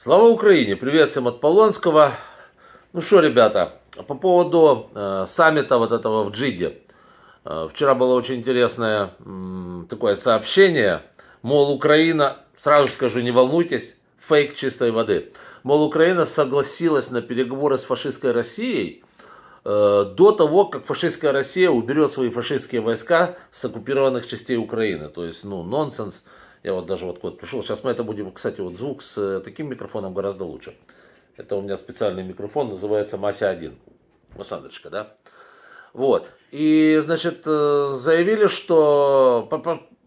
Слава Украине! Привет всем от Полонского. Ну что, ребята, по поводу э, саммита вот этого в Джиде. Э, вчера было очень интересное э, такое сообщение. Мол, Украина, сразу скажу, не волнуйтесь, фейк чистой воды. Мол, Украина согласилась на переговоры с фашистской Россией э, до того, как фашистская Россия уберет свои фашистские войска с оккупированных частей Украины. То есть, ну, нонсенс. Я вот даже вот код пришел. Сейчас мы это будем, кстати, вот звук с э, таким микрофоном гораздо лучше. Это у меня специальный микрофон, называется Мася-1. Масандочка, да? Вот. И, значит, э, заявили, что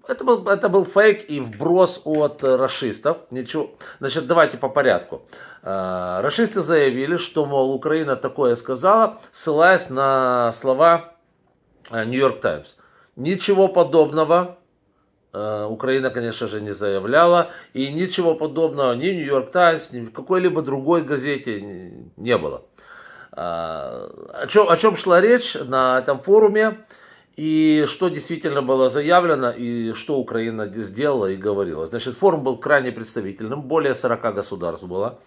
это был, это был фейк и вброс от расистов. Ничего. Значит, давайте по порядку. Э, расисты заявили, что, мол, Украина такое сказала, ссылаясь на слова Нью-Йорк Таймс. Ничего подобного Э, Украина, конечно же, не заявляла. И ничего подобного ни в Нью-Йорк Таймс, ни в какой-либо другой газете не было. Э, о чем, о чем шла речь на этом форуме и что действительно было заявлено и что Украина сделала и говорила. Значит, форум был крайне представительным, более 40 государств было.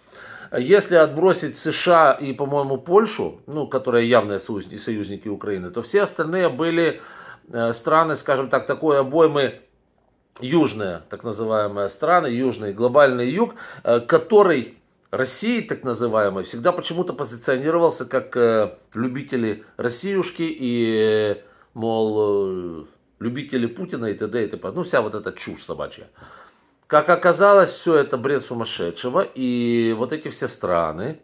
Если отбросить США и, по-моему, Польшу, ну, которые явные союзники Украины, то все остальные были э, страны, скажем так, такой обоймы Южная, так называемая страна южный глобальный юг, э, который России, так называемой, всегда почему-то позиционировался как э, любители Россиюшки и, э, мол, любители Путина и т.д. и т.п. Ну, вся вот эта чушь собачья. Как оказалось, все это бред сумасшедшего, и вот эти все страны,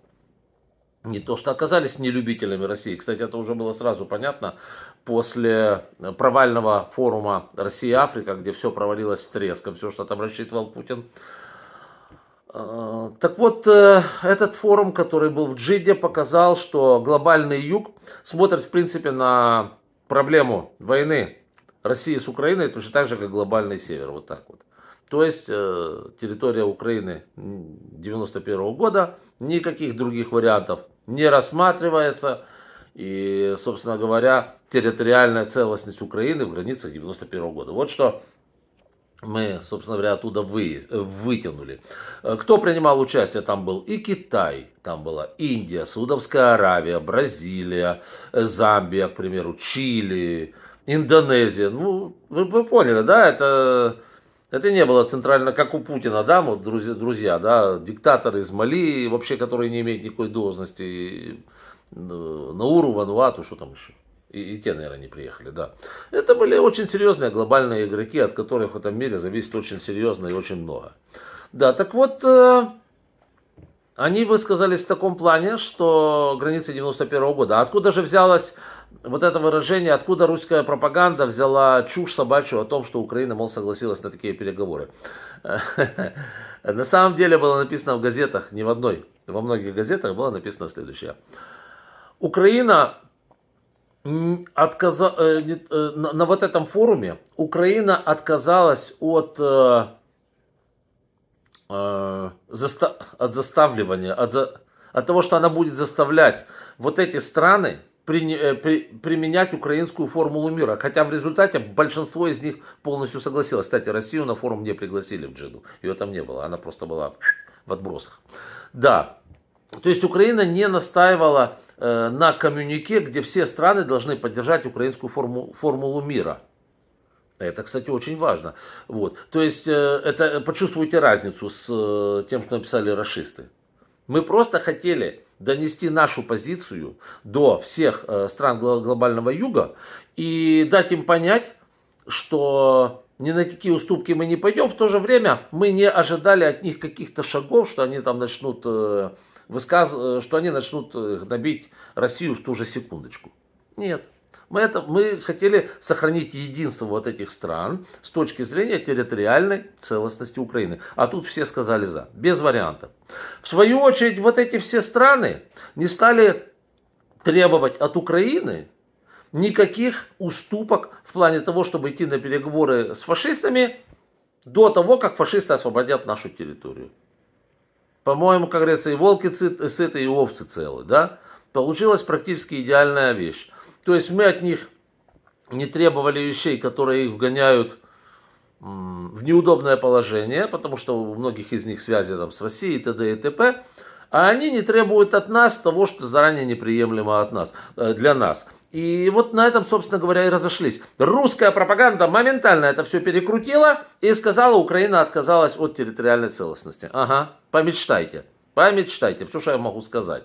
не то что оказались нелюбителями России. Кстати, это уже было сразу понятно после э, провального форума Россия-Африка, где все провалилось с треском, все, что там рассчитывал Путин. Э, так вот, э, этот форум, который был в Джиде, показал, что глобальный юг смотрит, в принципе, на проблему войны России с Украиной точно так же, как глобальный север. Вот так вот. То есть э, территория Украины 91 -го года, никаких других вариантов не рассматривается. И, собственно говоря, территориальная целостность Украины в границах 91 -го года. Вот что мы, собственно говоря, оттуда вы, э, вытянули. Э, кто принимал участие? Там был и Китай, там была Индия, Саудовская Аравия, Бразилия, Замбия, к примеру, Чили, Индонезия. Ну, вы, вы поняли, да? Это это не было центрально, как у Путина, да, вот друзья, друзья, да, диктатор из Мали, вообще, который не имеет никакой должности, э, Науру, Вануату, что там еще. И, и те, наверное, не приехали, да. Это были очень серьезные глобальные игроки, от которых в этом мире зависит очень серьезно и очень много. Да, так вот, э, они высказались в таком плане, что границы 91 года. Откуда же взялось вот это выражение, откуда русская пропаганда взяла чушь собачью о том, что Украина, мол, согласилась на такие переговоры. На самом деле было написано в газетах, не в одной, во многих газетах было написано следующее. Украина отказа... Э, э, на вот этом форуме Украина отказалась от э, Э, заста от заставливания, от, за от того, что она будет заставлять вот эти страны при, э, при, применять украинскую формулу мира. Хотя в результате большинство из них полностью согласилось. Кстати, Россию на форум не пригласили в Джиду. Ее там не было, она просто была в отбросах. Да, то есть Украина не настаивала э, на коммюнике, где все страны должны поддержать украинскую форму, формулу мира. Это, кстати, очень важно. Вот. То есть, э, это, э, почувствуйте разницу с э, тем, что написали расисты. Мы просто хотели донести нашу позицию до всех стран глобального юга и дать им понять, что ни на какие уступки мы не пойдем. В то же время мы не ожидали от них каких-то шагов, что они там начнут высказывать, что они начнут гнобить Россию в ту же секундочку. Нет. Мы, это, мы хотели сохранить единство вот этих стран с точки зрения территориальной целостности Украины. А тут все сказали «за», без вариантов. В свою очередь, вот эти все страны не стали требовать от Украины никаких уступок в плане того, чтобы идти на переговоры с фашистами до того, как фашисты освободят нашу территорию. По-моему, как говорится, и волки сыты, и овцы целы, да? Получилась практически идеальная вещь. То есть мы от них не требовали вещей, которые их вгоняют в неудобное положение, потому что у многих из них связи там, с Россией и т.д. и т.п. А они не требуют от нас того, что заранее неприемлемо от нас, э, для нас. И вот на этом, собственно говоря, и разошлись. Русская пропаганда моментально это все перекрутила и сказала, Украина отказалась от территориальной целостности. Ага, помечтайте, помечтайте, все, что я могу сказать.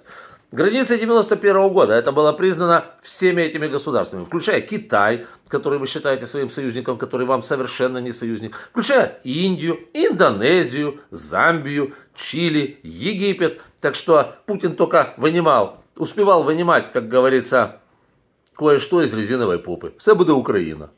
Границы 1991 года это было признано всеми этими государствами, включая Китай, который вы считаете своим союзником, который вам совершенно не союзник, включая Индию, Индонезию, Замбию, Чили, Египет. Так что Путин только вынимал, успевал вынимать, как говорится, кое-что из резиновой попы. Все будет Украина.